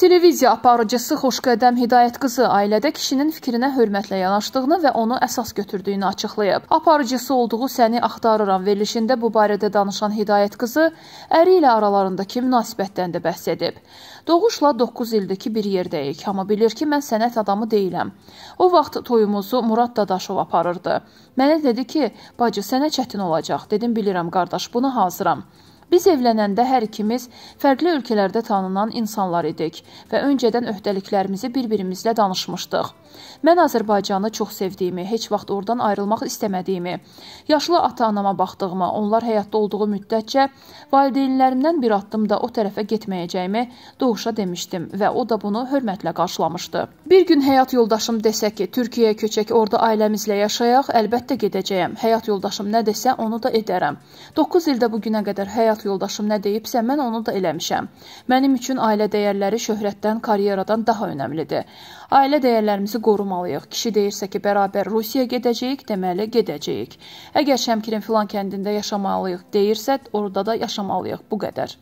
Televiziya aparıcısı Xoşqədəm Hidayət qızı ailədə kişinin fikrinə hörmətlə yanaşdığını və onu əsas götürdüyünü açıqlayıb. Aparıcısı olduğu səni axtarıram verilişində bu barədə danışan Hidayət qızı əri ilə aralarındakı münasibətdən də bəhs edib. Doğuşla 9 ildir ki, bir yerdəyik, amma bilir ki, mən sənət adamı deyiləm. O vaxt toyumuzu Murad Dadaşov aparırdı. Mənə dedi ki, bacı sənə çətin olacaq. Dedim bilirəm qardaş, buna hazıram. Biz evlənəndə hər ikimiz fərqli ölkələrdə tanınan insanlar idik və öncədən öhdəliklərimizi bir-birimizlə danışmışdıq. Mən Azərbaycanı çox sevdiyimi, heç vaxt oradan ayrılmaq istəmədiyimi, yaşlı ata-anama baxdığımı, onlar həyatda olduğu müddətcə valideynlərimdən bir addım da o tərəfə getməyəcəyimi doğuşa demişdim və o da bunu hörmətlə qarşılamışdı. Bir gün həyat yoldaşım desə ki, Türkiyəyə köçək, orada ailəmizlə yaşayaq, əlbəttə gedəcəyəm. Həyat yoldaşım nə desə, onu da edərəm. 9 ildə bu günə qədər həyat həyat yoldaşım nə deyibsə, mən onu da eləmişəm. Mənim üçün ailə dəyərləri şöhrətdən, karyeradan daha önəmlidir. Ailə dəyərlərimizi qorumalıyıq. Kişi deyirsə ki, bərabər Rusiyaya gedəcəyik, deməli gedəcəyik. Əgər Şəmkirin filan kəndində yaşamalıyıq deyirsə, orada da yaşamalıyıq. Bu qədər.